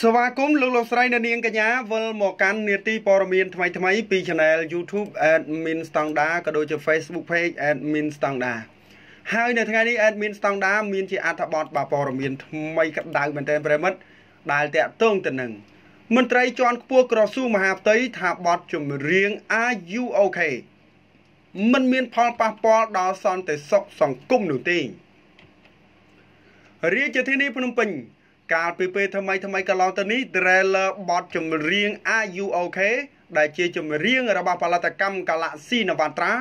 ស្វាគមន៍លោកលោកស្រីនៅនាងកញ្ញាវិលមកកាន់នេតិព័រមៀនថ្មី ថ្មីពី Channel YouTube Admin Standard ក៏ដូចជា Facebook Page Admin Standard ហើយនៅថ្ងៃនេះ Admin Standard មានជាអត្ថបទបាទព័រមៀនថ្មីក្តៅមែនទែនប្រិមិត្តដែលតាក់ទងទៅនឹងមន្ត្រីជាន់ខ្ពស់ក្រសួងមហាផ្ទៃថាបទចម្រៀង AUOK มันមានផលប៉ះពាល់ដល់សន្តិសុខសង្គមនោះទេរាជធានីភ្នំពេញកាលពីពេលថ្មីថ្មីកន្លងទៅនេះ trailer បទចម្រៀង AUOK ដែលជាចម្រៀងរបស់ផលិតកម្ម Galaxy Navatra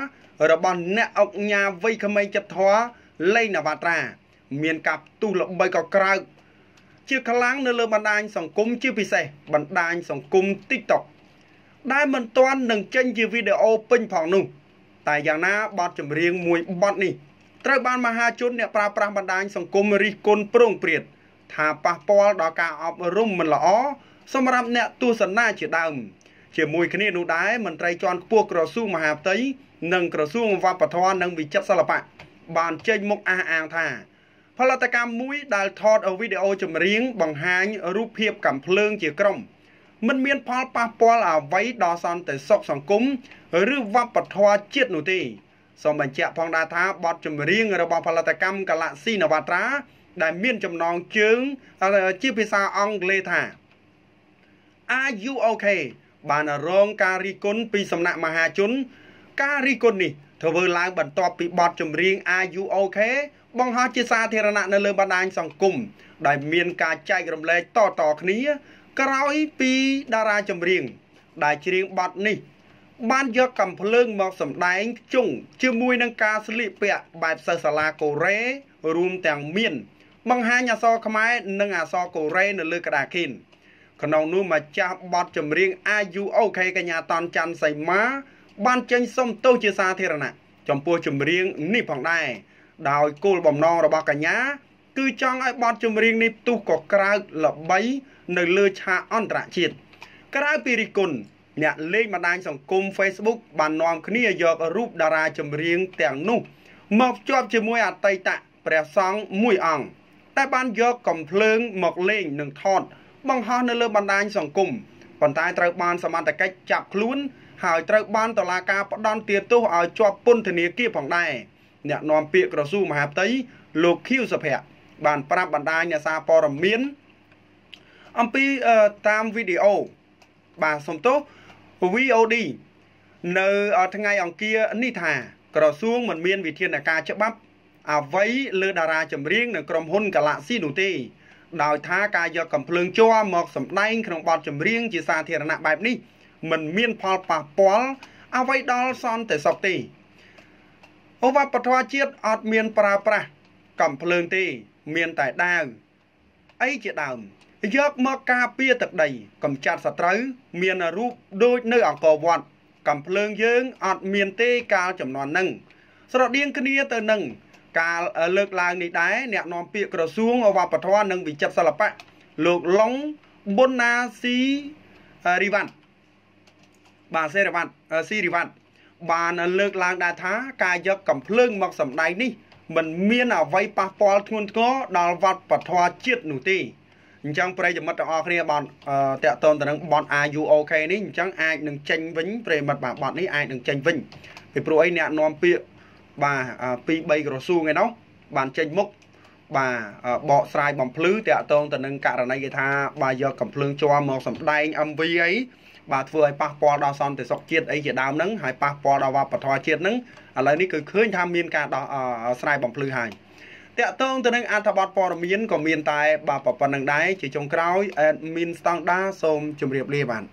របស់អ្នកអុកញ៉ាវ័យក្មេងចិត្តធွာលេង Navatra មានការផ្ទុះល្បីក៏ក្រោកជាខ្លាំងនៅលើបណ្ដាញសង្គមជាពិសេសបណ្ដាញសង្គម TikTok ដែលមិនទាន់នឹងចេញជាវីដេអូពេញផងនោះតែយ៉ាងណាបទចម្រៀងមួយបទនេះត្រូវបានមហាជនអ្នកប្រើប្រាស់បណ្ដាញសង្គមរិះគន់ប្រងព្រាតថាប៉ះពាល់ដល់ការអប់រំមិនល្អសម្រាប់អ្នកទស្សនាជាដើមជាមួយគ្នានោះដែរមន្ត្រីជាន់ខ្ពស់ក្រសួងមហាផ្ទៃនិងក្រសួងវប្បធម៌និងវិចិត្រសិល្បៈបានចេញមុខអះអាងថាផលិតកម្មមួយដែលថតវីដេអូចម្រៀង បង្ហាញរូបភាពកំភ្លើងជាក្រុមមិនមានផលប៉ះពាល់អ្វីដល់សន្តិសុខសង្គមឬវប្បធម៌ជាតិនោះទេសូមបញ្ជាក់ផងដែរថាបទចម្រៀងរបស់ផលិតកម្មកាឡាស៊ីណាវ៉ាត្រាដែលមានចំណងជើង ជាភាសាអង់គ្លេសថា Are you okay បានរងការរិះគន់ពីសំណាក់មហាជនការរិះគន់នេះធ្វើឡើងបន្ទាប់ពីបទចម្រៀង Are you okay បង្ហោះជាសាធារណៈនៅលើបណ្ដាញសង្គមដែលមានការចែករំលែកតតគ្នា ក្រោយពីតារាចម្រៀងដែលច្រៀងបទនេះ បានយកកំភ្លើងមកសម្ដែងជុងជាមួយនឹងការស្លៀកពាក់បែបសិស្សសាលាកូរ៉េរួមទាំងមានបង្ហាញអក្សរខ្មែរនិងអក្សរកូរ៉េនៅលើក្តារខៀនក្នុងនោះម្ចាស់បទចម្រៀង AUOK កញ្ញាតនច័ន្ទសីមាបានចេញសុំទោសជាសាធារណៈចំពោះចម្រៀង នេះផងដែរដោយគោលបំណងរបស់កញ្ញាគឺចង់ឲ្យបទចម្រៀងនេះផ្ទុះក៏ក្រើកល្បី នៅលើឆាកអន្តរជាតិក្រៅពីរិគុណអ្នកលេងបណ្ដាញសង្គម Facebook បាននាំគ្នាយករូបតារាចម្រៀង ទាំងនោះ មកភ្ជាប់ជាមួយអតីតព្រះសង្ឃមួយអង្គដែលបានយកកំភ្លើងមកលេងនិងថតបង្ហោះនៅលើបណ្ដាញសង្គមប៉ុន្តែត្រូវបានសមត្ថកិច្ចចាប់ខ្លួន ហើយត្រូវ បានតុលាការផ្ដន្ទាទោសឲ្យជាប់ពន្ធនាគារផងដែរអ្នកនាំពាក្យក្រសួងមហាផ្ទៃលោកខៀវសុភ័ក្របានប្រាប់បណ្ដាញអ្នកសារព័ត៌មានអំពីតាមវីដេអូបាទសុំទោស VOD នៅថ្ងៃអង្គារនេះថា ក្រសួងមិនមានវិធានការច្បាប់អ្វីលើតារាចម្រៀងនៅក្រុមហ៊ុន Galaxy នោះទេដោយថាការយកកំភ្លើងជ័រមកសម្ដែងក្នុងបទចម្រៀងជាសាធារណៈបែបនេះมันមានផលប៉ះពាល់អ្វីដល់សន្តិសុខទេអូវ៉ាបធរជាតិអត់មានប្រើប្រាស់កំភ្លើងទេ មានតែដាវអីជាដើម យកមកការពារទឹកដីកំចាត់សត្រូវមានរូបដូចនៅអង្គរវត្តកំភ្លើងយើងអត់មានទេកាលចំនួននឹងស្រដៀងគ្នាទៅនឹងការលើកឡើងនេះដែរអ្នកនាំពាក្យក្រសួងវប្បធម៌និងវិចិត្រសិល្បៈលោកឡុងប៊ុនណាស៊ីរីវ៉ាត់បាទសេរីវ៉ាត់ស៊ីរីវ៉ាត់បានលើកឡើងដែរថាការយកកំភ្លើងមកសម្ដែងនេះมันមានអ្វីប៉ះពាល់ធ្ងន់ធ្ងរដល់វប្បធម៌ជាតិនោះទេអញ្ចឹងប្រិយមិត្តទាំងអស់គ្នាបានតាក់ទងទៅនឹងបន RUOK នេះអញ្ចឹងអាចនឹងចេញវិញប្រិយមិត្តបាទបននេះអាចនឹងចេញវិញពីព្រោះអីអ្នកនាំពាក្យបាទ2 3ក្រសួងឯនោះបានចេញមុខបាទបកស្រាយបំភ្លឺតាក់ទងទៅនឹងករណីគេថាបាទយកកំភ្លើងជွာមកសម្ដែង MV អីបាទធ្វើឲ្យប៉ះពាល់ដល់សន្តិសុខជាតិអីជាដើមហ្នឹងហើយប៉ះពាល់ដល់វប្បធម៌ជាតិហ្នឹងឥឡូវនេះគឺឃើញថាមានការដោះស្រាយបំភ្លឺហើយតាក់ទងទៅនឹងអត្ថបទព័ត៌មានក៏មានតែ បាទប៉ុណ្្នឹងដែរជាចុងក្រោយ admin ស្តង់ដាសូមជម្រាបលាបាទ